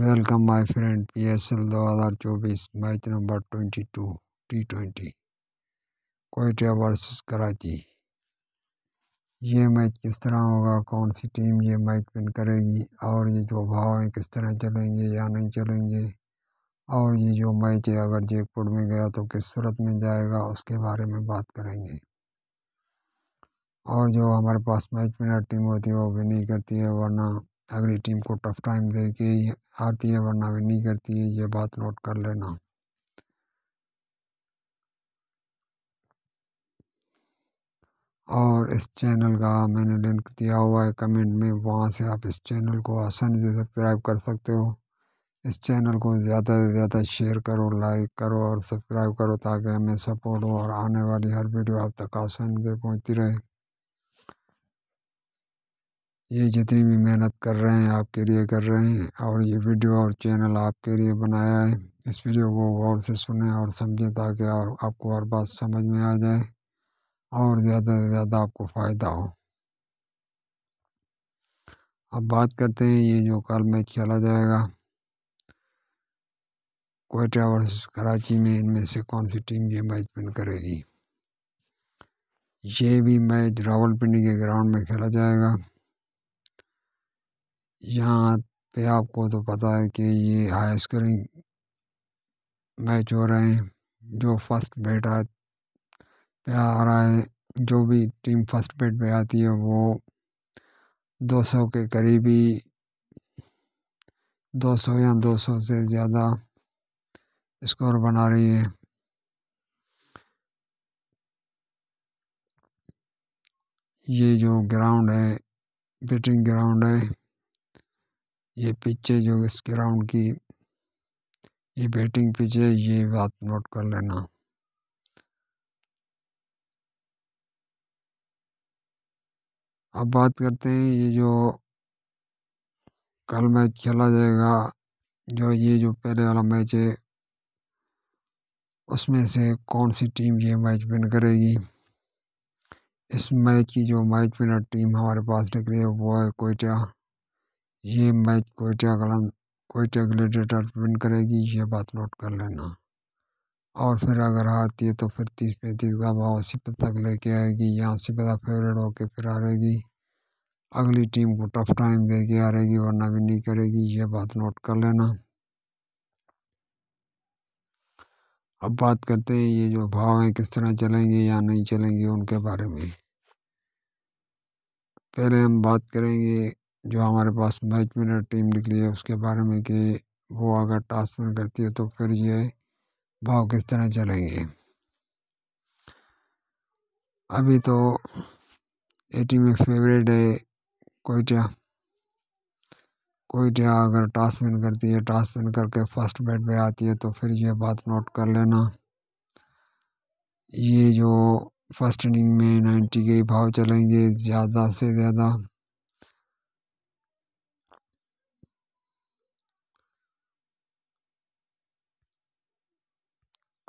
welcome my friend P S L दो हज़ार चौबीस match number twenty T twenty Quetta versus Karachi ये मैच किस तरह होगा कौन सी टीम ये मैच विन करेगी और ये जो भाव हैं किस तरह चलेंगे या नहीं चलेंगे और ये जो मैच है अगर जयपुर में गया तो किस सूरत में जाएगा उसके बारे में बात करेंगे और जो हमारे पास मैच विनर टीम होती है वो विन नहीं करती है वरना अगली टीम को टफ टाइम देके हारती है वरना भी नहीं करती है ये बात नोट कर लेना और इस चैनल का मैंने लिंक दिया हुआ है कमेंट में वहाँ से आप इस चैनल को आसानी से सब्सक्राइब कर सकते हो इस चैनल को ज़्यादा से ज़्यादा शेयर करो लाइक करो और सब्सक्राइब करो ताकि हमें सपोर्ट हो और आने वाली हर वीडियो आप तक आसानी से पहुँचती रहे ये जितनी भी मेहनत कर रहे हैं आपके लिए कर रहे हैं और ये वीडियो और चैनल आपके लिए बनाया है इस वीडियो को गौर से सुने और समझें ताकि और आपको हर बात समझ में आ जाए और ज़्यादा से ज़्यादा आपको फ़ायदा हो अब बात करते हैं ये जो कल मैच खेला जाएगा कोयटा वर्सेस कराची में इनमें से कौन सी टीम ये मैच विन करेगी ये भी मैच रावलपिंडी के ग्राउंड में खेला जाएगा यहाँ पे आपको तो पता है कि ये हाई स्कोरिंग मैच हो रहे हैं जो फर्स्ट बैट आ पे आ रहा है जो भी टीम फर्स्ट बैट पे आती है वो 200 के करीबी 200 या 200 से ज़्यादा स्कोर बना रही है ये जो ग्राउंड है बैटिंग ग्राउंड है ये पिच है जो इस ग्राउंड की ये बैटिंग पिच है ये बात नोट कर लेना अब बात करते हैं ये जो कल मैच खेला जाएगा जो ये जो पहले वाला मैच है उसमें से कौन सी टीम ये मैच विन करेगी इस मैच की जो मैच विनर टीम हमारे पास निकली है वो है कोयटा ये मैच कोयटा कलंक कोयटा के लिए करेगी ये बात नोट कर लेना और फिर अगर हारती है तो फिर तीस पैंतीस का भाव सिपत तक लेके आएगी यहाँ सिपता फेवरेट होके फिर हारेगी अगली टीम को टफ टाइम दे के हारेगी वरना भी नहीं करेगी ये बात नोट कर लेना अब बात करते हैं ये जो भाव हैं किस तरह चलेंगे या नहीं चलेंगे उनके बारे में पहले हम बात करेंगे जो हमारे पास बैचमेट टीम निकली है उसके बारे में कि वो अगर ट्रांसफर करती है तो फिर ये भाव किस तरह चलेंगे अभी तो एटी में फेवरेट है कोयटा कोयटा अगर टास्क करती है टास्क करके फर्स्ट बैट पे आती है तो फिर ये बात नोट कर लेना ये जो फर्स्ट इनिंग में नाइन्टी के भाव चलेंगे ज़्यादा से ज़्यादा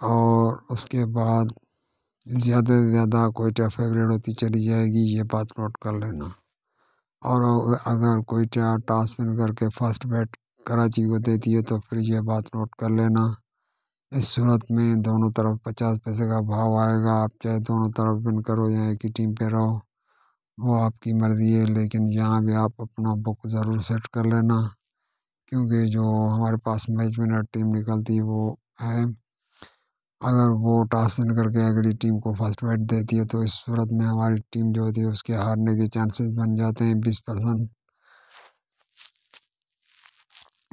और उसके बाद ज़्यादा से ज़्यादा कोयटा फेवरेट होती चली जाएगी ये बात नोट कर लेना और अगर कोयटा टॉस विन करके फर्स्ट बैट कराची को देती है तो फिर ये बात नोट कर लेना इस सूरत में दोनों तरफ पचास पैसे का भाव आएगा आप चाहे दोनों तरफ विन करो या एक ही टीम पे रहो वो आपकी मर्ज़ी है लेकिन यहाँ भी आप अपना बुक ज़रूर सेट कर लेना क्योंकि जो हमारे पास मैच विनर टीम निकलती है वो है अगर वो टॉस विन करके अगली टीम को फर्स्ट बैट देती है तो इस सूरत में हमारी टीम जो होती है उसके हारने के चांसेस बन जाते हैं बीस परसेंट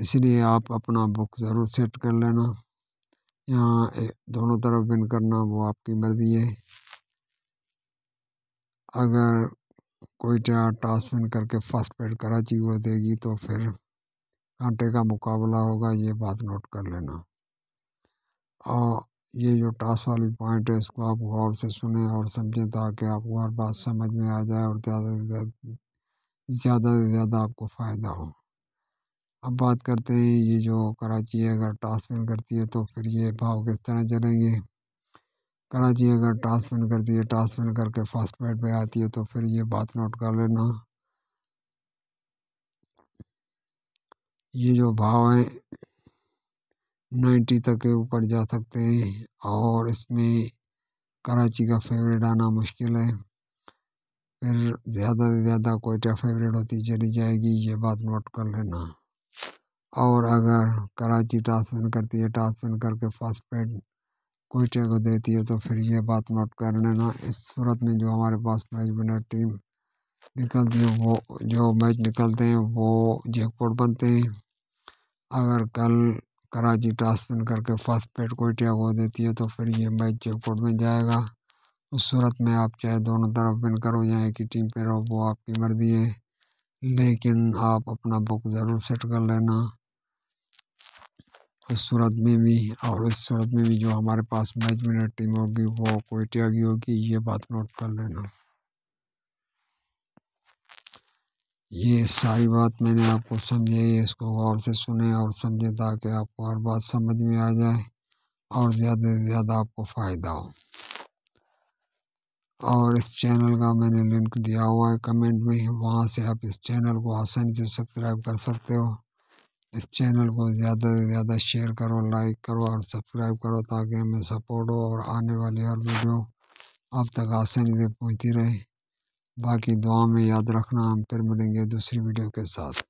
इसलिए आप अपना बुक ज़रूर सेट कर लेना यहाँ दोनों तरफ विन करना वो आपकी मर्ज़ी है अगर कोई टॉस विन करके फर्स्ट बैट कराची को देगी तो फिर कांटे का मुकाबला होगा ये बात नोट कर लेना और ये जो टास्क वाली पॉइंट है इसको आप गौर से सुने और समझें ताकि आपको हर बात समझ में आ जाए और ज़्यादा से ज़्यादा ज़्यादा से ज़्यादा आपको फ़ायदा हो अब बात करते हैं ये जो कराची अगर टास्क विन करती है तो फिर ये भाव किस तरह चलेंगे कराची अगर टास्क विन करती है टास्क विन करके फर्स्ट बैट पे आती है तो फिर ये बात नोट कर लेना ये जो भाव है नाइन्टी तक के ऊपर जा सकते हैं और इसमें कराची का फेवरेट आना मुश्किल है फिर ज़्यादा से ज़्यादा कोयटा फेवरेट होती चली जाएगी ये बात नोट कर लेना और अगर कराची टॉस विन करती है टॉस विन करके फर्स्ट पेड कोयटे को देती है तो फिर ये बात नोट कर लेना इस सूरत में जो हमारे पास मैच विनर टीम निकलती है वो जो मैच निकलते हैं वो जयपुर बनते हैं अगर कल कराची ट्रांसफर करके फर्स्ट पेड कोइटिया को देती है तो फिर ये मैच जयपुर में जाएगा उस सूरत में आप चाहे दोनों तरफ विन करो या एक ही टीम पे रहो वो आपकी मर्जी है लेकिन आप अपना बुक ज़रूर सेट कर लेना उस सूरत में भी और इस सूरत में भी जो हमारे पास मैच विनर टीम होगी वो कोइटिया की होगी ये बात नोट कर लेना ये सारी बात मैंने आपको समझाई इसको गौर से सुने और समझें ताकि आपको हर बात समझ में आ जाए और ज़्यादा से ज़्यादा आपको फ़ायदा हो और इस चैनल का मैंने लिंक दिया हुआ है कमेंट में वहाँ से आप इस चैनल को आसानी से सब्सक्राइब कर सकते हो इस चैनल को ज़्यादा से ज़्यादा शेयर करो लाइक करो और सब्सक्राइब करो ताकि हमें सपोर्ट हो और आने वाली हर वीडियो आप तक आसानी से पहुँचती रहे बाकी दुआ में याद रखना हम फिर मिलेंगे दूसरी वीडियो के साथ